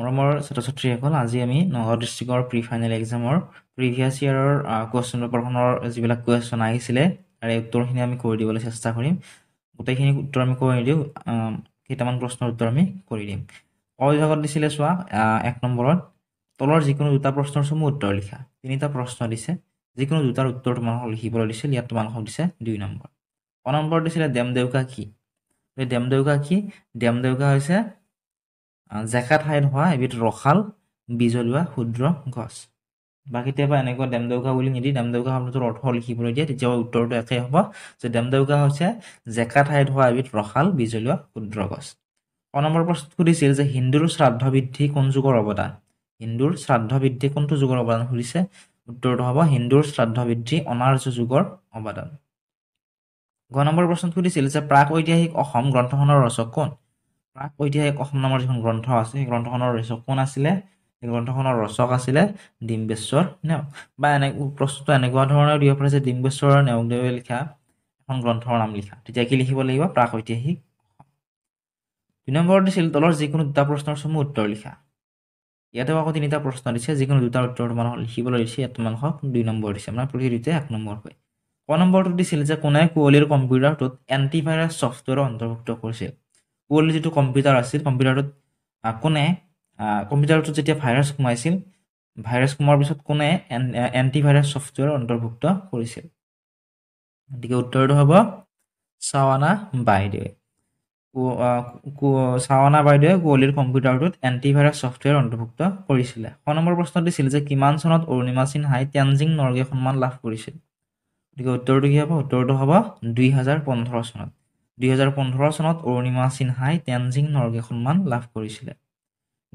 মৰমৰ ছাত্ৰ ছাত্ৰীসকল আজি আমি নগাঁও ডিষ্ট্ৰিক্টৰ প্ৰি ফাইনেল এক্সামৰ প্ৰিভিয়াছ ইয়াৰৰ কুৱেশ্যন পেপাৰখনৰ যিবিলাক কুৱেশ্যন আহিছিলে তাৰে উত্তৰখিনি আমি কৰি দিবলৈ চেষ্টা কৰিম গোটেইখিনি উত্তৰ আমি কৰি দিওঁ কেইটামান প্ৰশ্নৰ উত্তৰ আমি কৰি দিম অভিভাৱক দিছিলে চোৱা এক নম্বৰত তলৰ যিকোনো দুটা প্ৰশ্নৰ চমু উত্তৰ লিখা তিনিটা প্ৰশ্ন দিছে যিকোনো দুটাৰ উত্তৰ তোমালোকক লিখিবলৈ দিছিল ইয়াত তোমালোকক দিছে দুই নম্বৰ অ নম্বৰত দিছিলে দেউকা কি ডেমদেউকা কি ডেমদেউকা হৈছে জেকা ঠাইত হোৱা এবিধ ৰসাল বিজলুৱা ক্ষুদ্ৰ গছ বা কেতিয়াবা এনেকুৱা ডেমদেউকা বুলি নিদি ডেমদেউকা শব্দটোৰ অৰ্থ লিখিবলৈ দিয়ে তেতিয়া উত্তৰটো একেই হ'ব যে ডেমদেউকা হৈছে জেকা ঠাইত হোৱা এবিধ ৰসাল বিজলুৱা ক্ষুদ্ৰ গছ অ নম্বৰ প্ৰশ্ন সুধিছিল যে হিন্দুৰ শ্ৰাদ্ধ বৃদ্ধি কোন যুগৰ অৱদান হিন্দুৰ শ্ৰাদ্ধ বৃদ্ধি কোনটো যুগৰ অৱদান সুধিছে উত্তৰটো হ'ব হিন্দুৰ শ্ৰাদ্ধ বৃদ্ধি অনাৰ্য যুগৰ অৱদান গ নম্বৰ প্ৰশ্ন সুধিছিল যে প্ৰাক ঐতিহাসিক অসম গ্ৰন্থখনৰ ৰচক কোন ঐতিহাসিক অসম নামৰ যিখন গ্ৰন্থ আছে সেই গ্ৰন্থখনৰ ৰচক কোন আছিলে সেই গ্ৰন্থখনৰ ৰচক আছিলে ডিম্বেশ্বৰ নেওগ বা এনে প্ৰশ্নটো এনেকুৱা ধৰণেও দিব পাৰে যে ডিম্বেশ্বৰৰ নেওগদেৱে লিখা এখন গ্ৰন্থৰ নাম লিখা তেতিয়া কি লিখিব লাগিব প্ৰাক ঐতিহাসিক দুই নম্বৰত দিছিল তলৰ যিকোনো দুটা প্ৰশ্নৰ চমু উত্তৰ লিখা ইয়াতে আকৌ তিনিটা প্ৰশ্ন দিছে যিকোনো দুটা উত্তৰ তোমালোকক লিখিবলৈ দিছে ইয়াত তোমালোকক দুই নম্বৰ দিছে মানে প্ৰতি দুটাই এক নম্বৰ হয় ক নম্বৰটোত দিছিল যে কোনে কুঁৱলীৰ কম্পিউটাৰটোত এণ্টিভাইৰাছ ছফ্টৱেৰ অন্তৰ্ভুক্ত কৰিছিল পুৰণি যিটো কম্পিউটাৰ আছিল কম্পিউটাৰটোত কোনে কম্পিউটাৰটোত যেতিয়া ভাইৰাছ সোমাইছিল ভাইৰাছ সোমোৱাৰ পিছত কোনে এণ্টিভাইৰাছ ছফ্টৱেৰ অন্তৰ্ভুক্ত কৰিছিল গতিকে উত্তৰটো হ'ব চাৱানা বাইদেৱে চাৱানা বাইদেৱে কুঁৱলীৰ কম্পিউটাৰটোত এণ্টিভাইৰাছ ছফ্টৱেৰ অন্তৰ্ভুক্ত কৰিছিলে শ নম্বৰ প্ৰশ্ন দিছিল যে কিমান চনত অৰুণিমা সিনহাই টেনজিং নৰ্গে সন্মান লাভ কৰিছিল গতিকে উত্তৰটো কি হ'ব উত্তৰটো হ'ব দুই হাজাৰ পোন্ধৰ চনত দুহেজাৰ পোন্ধৰ চনত অৰুণিমা সিনহাই টেনজিং নৰ্গে সন্মান লাভ কৰিছিলে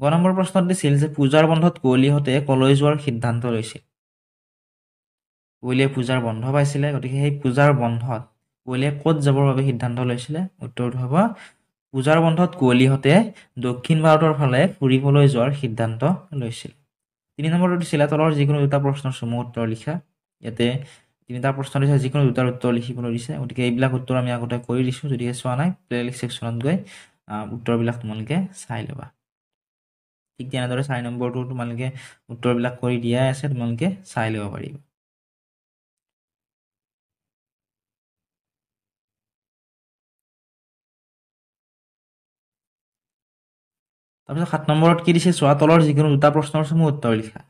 গ নম্বৰ প্ৰশ্নত দিছিল যে পূজাৰ বন্ধত কোহলিহঁতে কলৈ যোৱাৰ সিদ্ধান্ত লৈছিল কোহলিয়ে পূজাৰ বন্ধ পাইছিলে গতিকে সেই পূজাৰ বন্ধত কোহলিয়ে ক'ত যাবৰ বাবে সিদ্ধান্ত লৈছিলে উত্তৰটো হ'ব পূজাৰ বন্ধত কোহলিহঁতে দক্ষিণ ভাৰতৰ ফালে ফুৰিবলৈ যোৱাৰ সিদ্ধান্ত লৈছিল তিনি নম্বৰটো দিছিলে তলৰ যিকোনো দুটা প্ৰশ্নৰ চমু উত্তৰ লিখা ইয়াতে তিনিটা প্ৰশ্ন দিছে যিকোনো দুটাৰ উত্তৰ লিখিবলৈ দিছে গতিকে এইবিলাক উত্তৰ আমি আগতে কৰি দিছোঁ যদিহে চোৱা নাই প্লেলিষ্ট ছেকশ্যনত গৈ উত্তৰবিলাক তোমালোকে চাই ল'বা ঠিক তেনেদৰে চাৰি নম্বৰটো তোমালোকে উত্তৰবিলাক কৰি দিয়াই আছে তোমালোকে চাই ল'ব পাৰিবা তাৰপিছত সাত নম্বৰত কি দিছে চোৱা তলৰ যিকোনো দুটা প্ৰশ্নৰ চমু উত্তৰ লিখা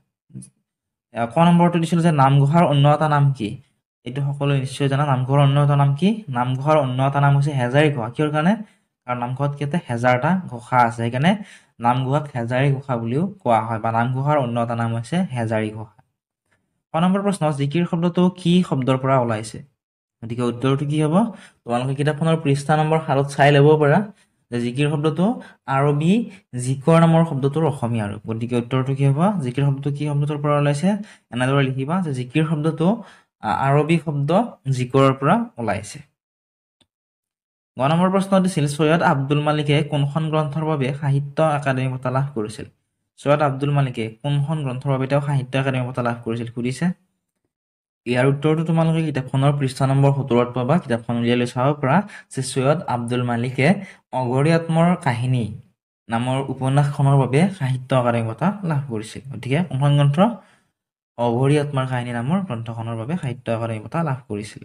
ক নম্বৰটো দিছিলোঁ যে নামঘোষাৰ অন্য এটা নাম কি এইটো সকলোৱে নিশ্চয় জানা নামঘৰৰ অন্য এটা নাম কি নামঘৰৰ অন্য এটা নাম হৈছে হেজাৰী গোহা কিহৰ কাৰণে কাৰণ নামঘৰত কি এটা হেজাৰটা ঘোষা আছে সেইকাৰণে নামগোহাক হেজাৰী ঘোষা বুলিও কোৱা হয় বা নামগোহাৰ অন্য এটা নাম হৈছে হেজাৰী ঘোষা ছ নম্বৰ প্ৰশ্ন জিকিৰ শব্দটো কি শব্দৰ পৰা ওলাইছে গতিকে উত্তৰটো কি হ'ব তোমালোকে কিতাপখনৰ পৃষ্ঠা নম্বৰ সাতত চাই ল'ব পাৰা যে জিকিৰ শব্দটো আৰবী জিকৰ নামৰ শব্দটোৰ অসমীয়া আৰু গতিকে উত্তৰটো কি হ'ব জিকিৰ শব্দটো কি শব্দটোৰ পৰা ওলাইছে এনেদৰে লিখিবা যে জিকিৰ শব্দটো আৰবী শব্দ জিকৰৰ পৰা ওলাইছে গ নম্বৰ প্ৰশ্ন দিছিল চৈয়দ আব্দুল মালিকে কোনখন গ্ৰন্থৰ বাবে সাহিত্য একাডেমী বঁটা লাভ কৰিছিল চৈয়দ আব্দুল মালিকে কোনখন গ্ৰন্থৰ বাবে তেওঁ সাহিত্য একাডেমী বঁটা লাভ কৰিছিল সুধিছে ইয়াৰ উত্তৰটো তোমালোকে কিতাপখনৰ পৃষ্ঠা নম্বৰ সোতৰত পাবা কিতাপখন উলিয়াই লৈ চাব পৰা যে চৈয়দ আব্দুল মালিকে অগৰী আত্মৰ কাহিনী নামৰ উপন্যাসখনৰ বাবে সাহিত্য একাডেমী বঁটা লাভ কৰিছিল গতিকে কোনখন গ্ৰন্থ অভৰি আত্মাৰ কাহিনী নামৰ গ্ৰন্থখনৰ বাবে সাহিত্য একাডেমী বঁটা লাভ কৰিছিল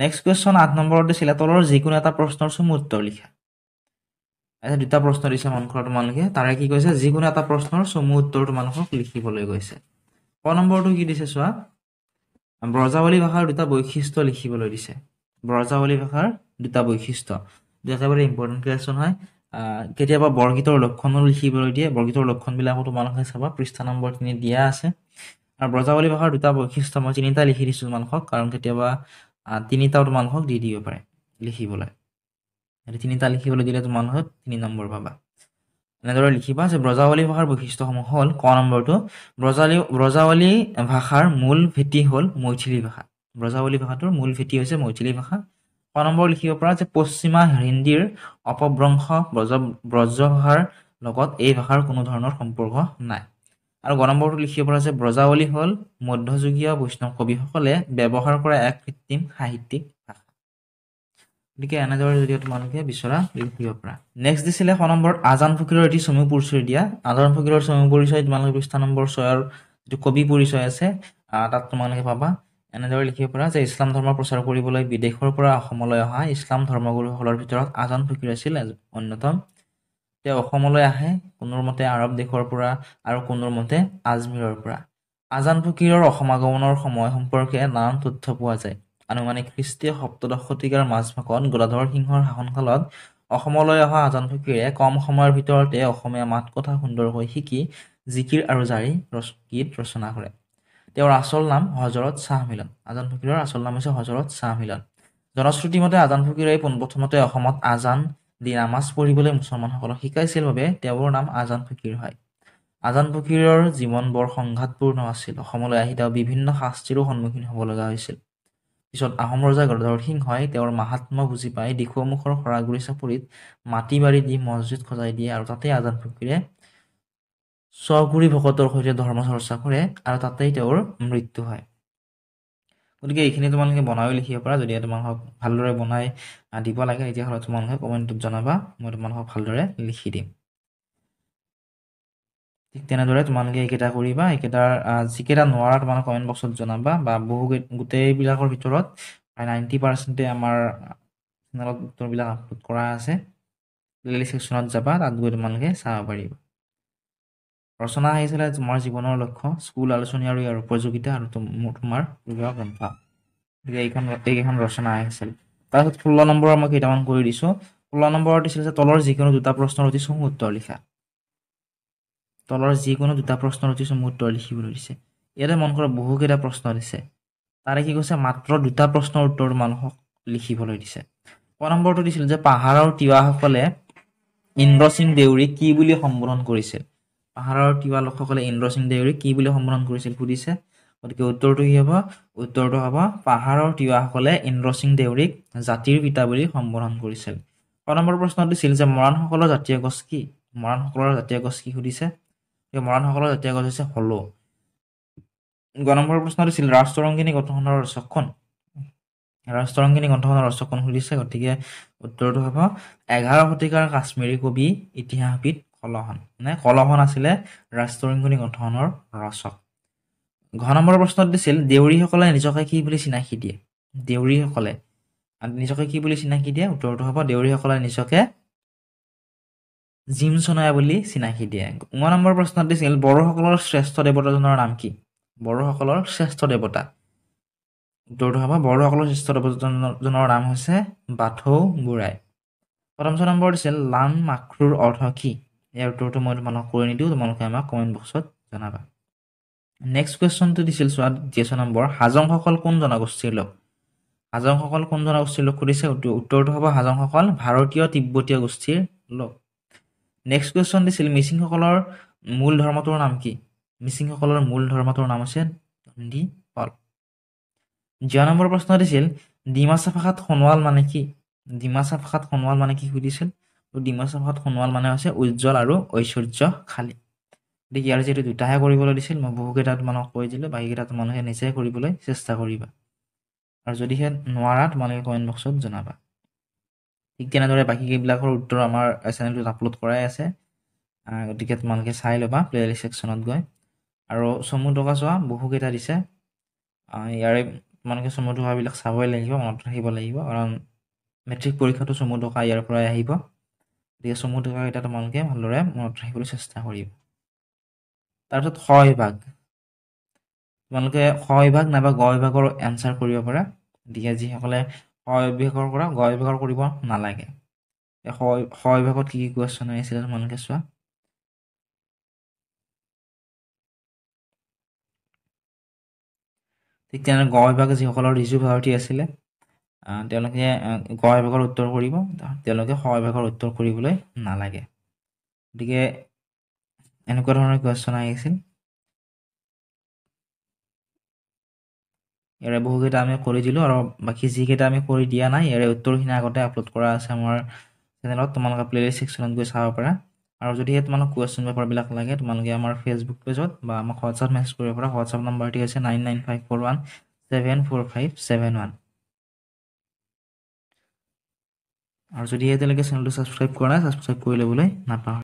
নেক্সট কুৱেশ্যন আঠ নম্বৰত দিছিলে তলৰ যিকোনো এটা প্ৰশ্নৰ চমু উত্তৰ লিখা আচ্ছা দুটা প্ৰশ্ন দিছে মন কৰা তোমালোকে তাৰে কি কৈছে যিকোনো এটা প্ৰশ্নৰ চমু উত্তৰ তোমালোকক লিখিবলৈ গৈছে ক নম্বৰটো কি দিছে চোৱা ব্ৰজাৱলী ভাষাৰ দুটা বৈশিষ্ট্য লিখিবলৈ দিছে ব্ৰজাৱলী ভাষাৰ দুটা বৈশিষ্ট্য একেবাৰে ইম্পৰ্টেণ্ট কুৱেশ্যন হয় কেতিয়াবা বৰগীতৰ লক্ষণো লিখিবলৈ দিয়ে বৰগীতৰ লক্ষণবিলাকো তোমালোকে চাবা পৃষ্ঠা নম্বৰখিনি দিয়া আছে আৰু ব্ৰজাৱলী ভাষাৰ দুটা বৈশিষ্ট্য মই তিনিটা লিখি দিছোঁ মানুহক কাৰণ কেতিয়াবা তিনিটাও মানুহক দি দিব পাৰে লিখিবলৈ তিনিটা লিখিবলৈ দিলেতো মানুহক তিনি নম্বৰ পাবা এনেদৰে লিখিবা যে ব্ৰজাৱলী ভাষাৰ বৈশিষ্ট্যসমূহ হ'ল ক নম্বৰটো ব্ৰজালী ব্ৰজাৱলী ভাষাৰ মূল ভেটি হ'ল মৈথিলী ভাষা ব্ৰজাৱলী ভাষাটোৰ মূল ভেটি হৈছে মৈথিলী ভাষা ক নম্বৰ লিখিব পৰা যে পশ্চিমা হিন্দীৰ অপভ্ৰংশ ব্ৰজ ব্ৰজভাষাৰ লগত এই ভাষাৰ কোনো ধৰণৰ সম্পৰ্ক নাই আৰু গ নম্বৰটো লিখিব পৰা যে ব্ৰজাৱলী হ'ল মধ্যযুগীয় বৈষ্ণৱ কবিসকলে ব্যৱহাৰ কৰা এক কৃত্ৰিম সাহিত্যিক ভাষা গতিকে এনেদৰে যদি তোমালোকে বিচৰা লিখিব পৰা নেক্সট দিছিলে শ নম্বৰত আজান ফকীৰৰ এটি চমু পৰিচয় দিয়া আজান ফকীৰৰ চমু পৰিচয় তোমালোকে পৃষ্ঠা নম্বৰ ছয়ৰ যিটো কবি পৰিচয় আছে তাত তোমালোকে পাবা এনেদৰে লিখিব পৰা যে ইছলাম ধৰ্ম প্ৰচাৰ কৰিবলৈ বিদেশৰ পৰা অসমলৈ অহা ইছলাম ধৰ্মগুৰুসকলৰ ভিতৰত আজান ফকীৰ আছিল অন্যতম তেওঁ অসমলৈ আহে কোনোৰ মতে আৰৱ দেশৰ পৰা আৰু কোনোৰ মতে আজমীৰৰ পৰা আজান ফকীৰৰ অসম আগমনৰ সময় সম্পৰ্কে নানান তথ্য পোৱা যায় আনুমানিক খ্ৰীষ্টীয় সপ্তদশ শতিকাৰ মাজভাগত গদাধৰ সিংহৰ শাসনকালত অসমলৈ অহা আজান ফকীৰে কম সময়ৰ ভিতৰতে অসমীয়া মাত কথা সুন্দৰকৈ শিকি জিকিৰ আৰু জাৰি গীত ৰচনা কৰে তেওঁৰ আচল নাম হজৰত শ্বাহ মিলন আজান ফকীৰৰ আচল নাম হৈছে হজৰত শ্বাহ মিলন জনশ্ৰুতিমতে আজান ফকিৰে পোনপ্ৰথমতে অসমত আজান দি নামাজ পঢ়িবলৈ মুছলমানসকলক শিকাইছিল বাবে তেওঁৰ নাম আজান ফকীৰ হয় আজান ফকীৰৰ জীৱন বৰ সংঘাতপূৰ্ণ আছিল অসমলৈ আহি তেওঁ বিভিন্ন শাস্তিৰো সন্মুখীন হ'ব লগা হৈছিল পিছত আহোম ৰজা গদৰ সিংহই তেওঁৰ মাহাত্ম বুজি পাই দিখুমুখৰ সৰাগুৰি চাপৰিত মাটি বাৰী দি মছজিদ সজাই দিয়ে আৰু তাতেই আজান ফকীৰে স্বগুৰি ভকতৰ সৈতে ধৰ্ম চৰ্চা কৰে আৰু তাতেই তেওঁৰ মৃত্যু হয় গতিকে এইখিনি তোমালোকে বনায়ো লিখিব পাৰা যদি তোমালোকক ভালদৰে বনাই দিব লাগে তেতিয়াহ'লে তোমালোকে কমেণ্টত জনাবা মই তোমালোকক ভালদৰে লিখি দিম ঠিক তেনেদৰে তোমালোকে এইকেইটা কৰিবা এইকেইটাৰ যিকেইটা নোৱাৰা তোমালোকে কমেণ্ট বক্সত জনাবা বা বহু গোটেইবিলাকৰ ভিতৰত প্ৰায় নাইণ্টি পাৰ্চেণ্টে আমাৰ চেনেলত উত্তৰবিলাক আপলোড কৰা আছে প্লে'লিষ্ট ছেকশ্যনত যাবা তাত গৈ তোমালোকে চাব পাৰিবা ৰচনা আহিছিলে তোমাৰ জীৱনৰ লক্ষ্য স্কুল আলোচনী আৰু ইয়াৰ উপযোগিতা আৰু তোমাৰ বিবাহ গ্ৰন্থ গতিকে এইখন এইকেইখন ৰচনা আহিছিল তাৰপিছত ষোল্ল নম্বৰৰ মই কেইটামান কৰি দিছোঁ ষোল্ল নম্বৰত দিছিল যে তলৰ যিকোনো দুটা প্ৰশ্নৰ অতি চমু উত্তৰ লিখা তলৰ যিকোনো দুটা প্ৰশ্নৰ অতি চমু উত্তৰ লিখিবলৈ দিছে ইয়াতে মন কৰা বহুকেইটা প্ৰশ্ন দিছে তাৰে কি কৈছে মাত্ৰ দুটা প্ৰশ্নৰ উত্তৰ মানুহক লিখিবলৈ দিছে ক নম্বৰটো দিছিল যে পাহাৰৰ তিৱাসকলে ইন্দ্ৰ সিং দেউৰী কি বুলি সম্বোধন কৰিছিল পাহাৰৰ তিৱা লোকসকলে ইন্দ্ৰ সিং দেউৰীক কি বুলি সম্বোধন কৰিছিল সুধিছে গতিকে উত্তৰটো কি হ'ব উত্তৰটো হ'ব পাহাৰৰ তিৱাসকলে ইন্দ্ৰ সিং দেউৰীক জাতিৰ পিতা বুলি সম্বোধন কৰিছিল ছ নম্বৰ প্ৰশ্ন দিছিল যে মৰাণসকলৰ জাতীয় গছ কি মৰাণসকলৰ জাতীয় গছ কি সুধিছে মৰাণসকলৰ জাতীয় গছ হৈছে হলো গ নম্বৰ প্ৰশ্ন দিছিল ৰাষ্ট্ৰৰংগিনী গঠনৰ ৰচকখন ৰাষ্ট্ৰৰংগিনী গ্ৰন্থখনৰ ৰচকখন সুধিছে গতিকে উত্তৰটো হ'ব এঘাৰ শতিকাৰ কাশ্মীৰী কবি ইতিহাসবিদ কলহন মানে কলহন আছিলে ৰাষ্ট্ৰসংঘনি গঠনৰ ৰচক ঘ নম্বৰ প্ৰশ্নত দিছিল দেউৰীসকলে নিজকে কি বুলি চিনাকি দিয়ে দেউৰীসকলে নিজকে কি বুলি চিনাকি দিয়ে উত্তৰটো হ'ব দেউৰীসকলে নিজকে জিমচনয়া বুলি চিনাকি দিয়ে ঊন নম্বৰ প্ৰশ্নত দিছিল বড়োসকলৰ শ্ৰেষ্ঠ দেৱতাজনৰ নাম কি বড়োসকলৰ শ্ৰেষ্ঠ দেৱতা উত্তৰটো হ'ব বড়োসকলৰ শ্ৰেষ্ঠ দেৱতাজনৰ নাম হৈছে বাথৌ বুঢ়াই প্ৰথম ছয় নম্বৰ দিছিল লান মাখৰুৰ অৰ্থ কি ইয়াৰ উত্তৰটো মই তোমালোকক কৰি নিদিওঁ তোমালোকে আমাক কমেণ্ট বক্সত জনাবা নেক্সট কুৱেশ্যনটো দিছিল চোৱা ডি নম্বৰ হাজংসকল কোন জনগোষ্ঠীৰ লোক হাজংসকল কোন জনগোষ্ঠীৰ লোক সুধিছে উত্তৰটো হ'ব হাজংসকল ভাৰতীয় তিব্বতীয় গোষ্ঠীৰ লোক নেক্সট কুৱেশ্যন দিছিল মিচিংসকলৰ মূল ধৰ্মটোৰ নাম কি মিচিংসকলৰ মূল ধৰ্মটোৰ নাম আছে দি পল জীয় নম্বৰ প্ৰশ্ন দিছিল ডিমাচা ভাষাত সোণোৱাল মানে কি ডিমাচা ভাষাত সোণোৱাল মানে কি সুধিছিল ডিম্বাশ সভাত সোণোৱাল মানে হৈছে উজ্জ্বল আৰু ঐশ্বৰ্য খালী গতিকে ইয়াৰ যিহেতু দুটাহে কৰিবলৈ দিছিল মই বহুকেইটা মানুহক কৈ দিলোঁ বাকীকেইটা মানুহে নিজে কৰিবলৈ চেষ্টা কৰিবা আৰু যদিহে নোৱাৰা তোমালোকে কমেণ্ট বক্সত জনাবা ঠিক তেনেদৰে বাকীকেইবিলাকৰ উত্তৰ আমাৰ চেনেলটোত আপলোড কৰাই আছে গতিকে তোমালোকে চাই ল'বা প্লেলিষ্ট ছেকশ্যনত গৈ আৰু চমু টকা চোৱা বহুকেইটা দিছে ইয়াৰে তোমালোকে চমু টকাবিলাক চাবই লাগিব মনত ৰাখিব লাগিব কাৰণ মেট্ৰিক পৰীক্ষাটো চমু টকা ইয়াৰ পৰাই আহিব গতিকে চমু দুবাগকেইটা তোমালোকে ভালদৰে মনত ৰাখিবলৈ চেষ্টা কৰিব তাৰপিছত শয়ভাগ তোমালোকে শয়ভাগ নাইবা গয়ভাগৰ এনচাৰ কৰিব পাৰা গতিকে যিসকলে শয়ভাগৰ পৰা গয়ভাগৰ কৰিব নালাগে শয়ভাগত কি কি কুৱেশ্যন হৈ আছিলে তোমালোকে চোৱা ঠিক তেনেদৰে গয়ভাগ যিসকলৰ ৰিজু ভাৰতী আছিলে তেওঁলোকে গ বিভাগৰ উত্তৰ কৰিব তেওঁলোকে শ বিভাগৰ উত্তৰ কৰিবলৈ নালাগে গতিকে এনেকুৱা ধৰণৰ কুৱেশ্যন আহিছিল ইয়াৰে বহুকেইটা আমি কৰি দিলোঁ আৰু বাকী যিকেইটা আমি কৰি দিয়া নাই ইয়াৰে উত্তৰখিনি আগতে আপলোড কৰা আছে আমাৰ চেনেলত তোমালোকে প্লেলিষ্ট ছেকশ্যনত গৈ চাব পাৰা আৰু যদিহে তোমালোক কুৱেশ্যন পেপাৰবিলাক লাগে তোমালোকে আমাৰ ফেচবুক পেজত বা আমাক হোৱাটছআপ মেছেজ কৰিব পাৰা হোৱাটছআপ নম্বৰটি হৈছে nine nine five four one seven four five seven one আৰু যদিহে এতিয়ালৈকে চেনেলটো ছাবস্ক্ৰাইব কৰা নাই ছাবস্ক্ৰাইব কৰি ল'বলৈ নাপাহৰিব